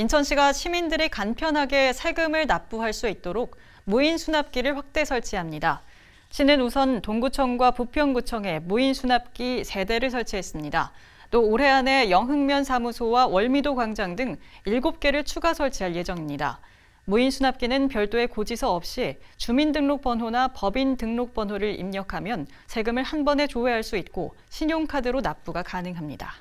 인천시가 시민들이 간편하게 세금을 납부할 수 있도록 무인 수납기를 확대 설치합니다. 시는 우선 동구청과 부평구청에 무인 수납기 3대를 설치했습니다. 또 올해 안에 영흥면 사무소와 월미도 광장 등 7개를 추가 설치할 예정입니다. 무인 수납기는 별도의 고지서 없이 주민등록번호나 법인등록번호를 입력하면 세금을 한 번에 조회할 수 있고 신용카드로 납부가 가능합니다.